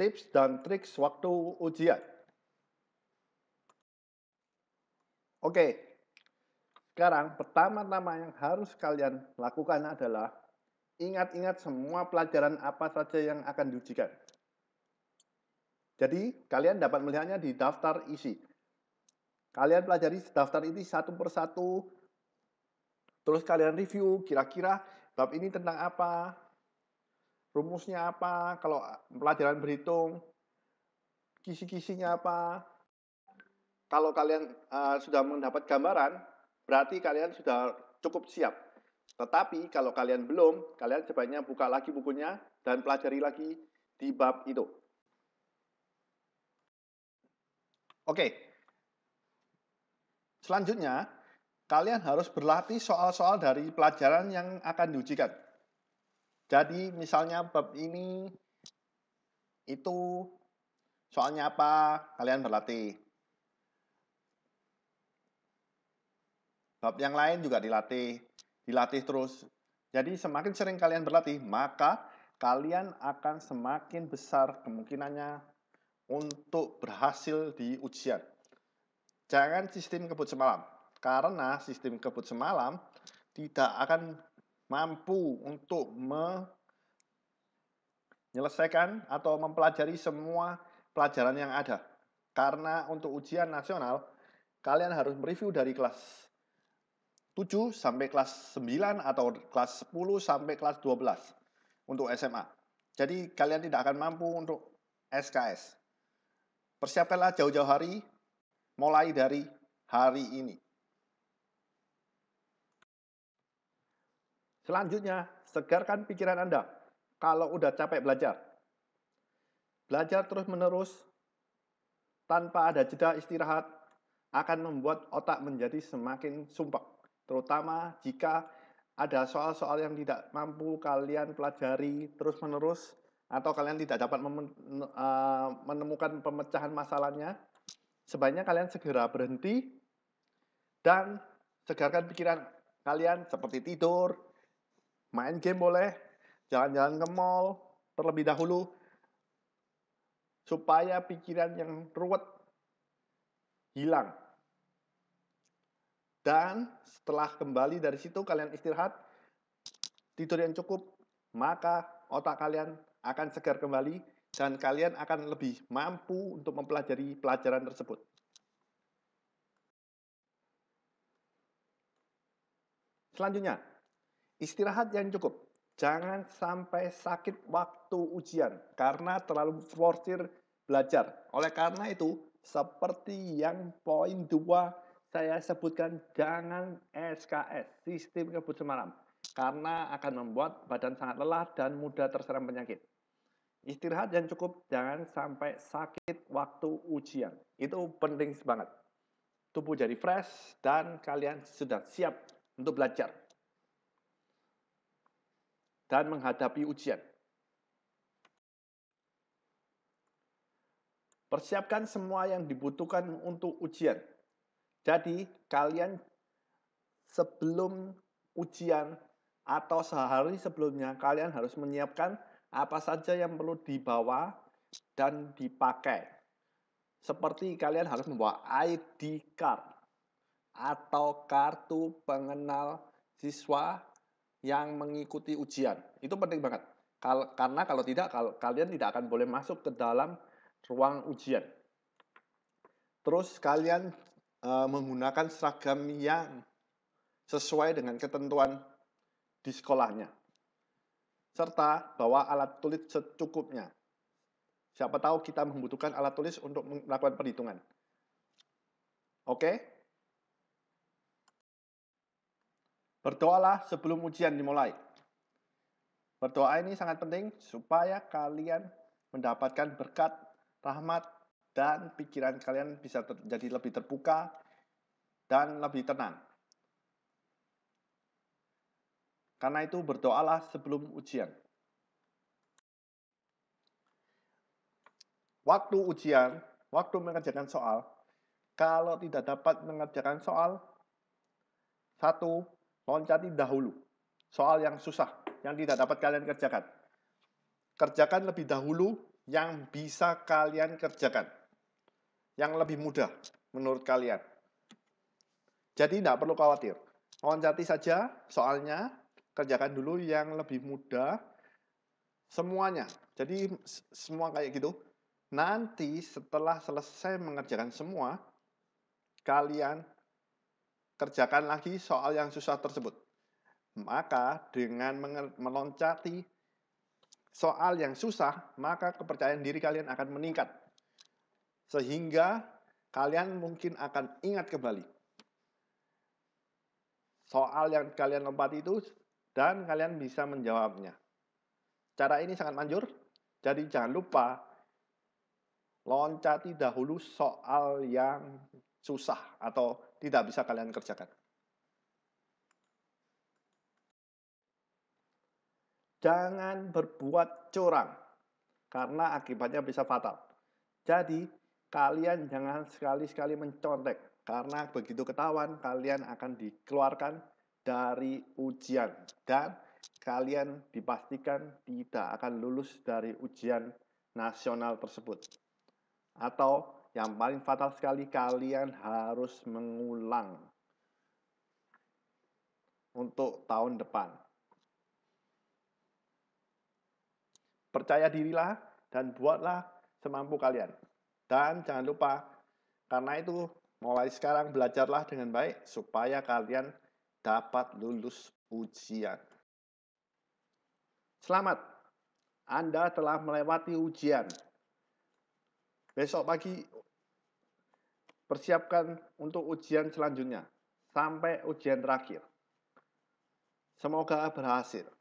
tips dan trik waktu ujian. Oke, sekarang pertama-tama yang harus kalian lakukan adalah ingat-ingat semua pelajaran apa saja yang akan diujikan. Jadi, kalian dapat melihatnya di daftar isi. Kalian pelajari daftar ini satu persatu, terus kalian review kira-kira bab ini tentang apa, rumusnya apa, kalau ah, pelajaran berhitung, kisi-kisinya apa. Kalau kalian uh, sudah mendapat gambaran, berarti kalian sudah cukup siap. Tetapi kalau kalian belum, kalian sebaiknya buka lagi bukunya dan pelajari lagi di bab itu. Oke, Selanjutnya, kalian harus berlatih soal-soal dari pelajaran yang akan diujikan. Jadi misalnya bab ini itu soalnya apa? Kalian berlatih. Bab yang lain juga dilatih, dilatih terus. Jadi semakin sering kalian berlatih, maka kalian akan semakin besar kemungkinannya untuk berhasil di ujian. Jangan sistem kebut semalam, karena sistem kebut semalam tidak akan mampu untuk menyelesaikan atau mempelajari semua pelajaran yang ada. Karena untuk ujian nasional, kalian harus mereview dari kelas 7 sampai kelas 9 atau kelas 10 sampai kelas 12 untuk SMA. Jadi kalian tidak akan mampu untuk SKS. Persiapkanlah jauh-jauh hari, mulai dari hari ini. Selanjutnya, segarkan pikiran Anda. Kalau udah capek belajar, belajar terus-menerus tanpa ada jeda istirahat akan membuat otak menjadi semakin sumpek, terutama jika ada soal-soal yang tidak mampu kalian pelajari terus-menerus atau kalian tidak dapat eh, menemukan pemecahan masalahnya, sebaiknya kalian segera berhenti dan segarkan pikiran kalian seperti tidur, main game boleh, jalan-jalan ke mall terlebih dahulu, supaya pikiran yang ruwet hilang. Dan setelah kembali dari situ kalian istirahat, tidur yang cukup, maka otak kalian akan segar kembali dan kalian akan lebih mampu untuk mempelajari pelajaran tersebut. Selanjutnya, Istirahat yang cukup. Jangan sampai sakit waktu ujian karena terlalu forsir belajar. Oleh karena itu, seperti yang poin dua saya sebutkan, jangan SKS, sistem kebut semalam. Karena akan membuat badan sangat lelah dan mudah terserang penyakit. Istirahat yang cukup, jangan sampai sakit waktu ujian. Itu penting banget. Tubuh jadi fresh dan kalian sudah siap untuk belajar dan menghadapi ujian. Persiapkan semua yang dibutuhkan untuk ujian. Jadi, kalian sebelum ujian atau sehari sebelumnya, kalian harus menyiapkan apa saja yang perlu dibawa dan dipakai. Seperti kalian harus membawa ID card atau kartu pengenal siswa yang mengikuti ujian. Itu penting banget. Kal karena kalau tidak, kal kalian tidak akan boleh masuk ke dalam ruang ujian. Terus kalian e, menggunakan seragam yang sesuai dengan ketentuan di sekolahnya. Serta bawa alat tulis secukupnya. Siapa tahu kita membutuhkan alat tulis untuk melakukan perhitungan. Oke? Berdoalah sebelum ujian dimulai. Berdoa ini sangat penting supaya kalian mendapatkan berkat, rahmat, dan pikiran kalian bisa jadi lebih terbuka dan lebih tenang. Karena itu berdoalah sebelum ujian. Waktu ujian, waktu mengerjakan soal, kalau tidak dapat mengerjakan soal, satu, Loncati dahulu. Soal yang susah, yang tidak dapat kalian kerjakan. Kerjakan lebih dahulu yang bisa kalian kerjakan. Yang lebih mudah menurut kalian. Jadi tidak perlu khawatir. Loncati saja soalnya, kerjakan dulu yang lebih mudah semuanya. Jadi semua kayak gitu. Nanti setelah selesai mengerjakan semua, kalian kerjakan lagi soal yang susah tersebut. Maka dengan meloncati soal yang susah, maka kepercayaan diri kalian akan meningkat. Sehingga kalian mungkin akan ingat kembali soal yang kalian lompat itu dan kalian bisa menjawabnya. Cara ini sangat manjur, jadi jangan lupa loncati dahulu soal yang susah atau tidak bisa kalian kerjakan. Jangan berbuat curang, karena akibatnya bisa fatal. Jadi, kalian jangan sekali-sekali mencontek, karena begitu ketahuan, kalian akan dikeluarkan dari ujian. Dan kalian dipastikan tidak akan lulus dari ujian nasional tersebut. Atau yang paling fatal sekali kalian harus mengulang untuk tahun depan. Percaya dirilah dan buatlah semampu kalian. Dan jangan lupa, karena itu mulai sekarang belajarlah dengan baik supaya kalian dapat lulus ujian. Selamat, Anda telah melewati ujian. Besok pagi Persiapkan untuk ujian selanjutnya sampai ujian terakhir. Semoga berhasil.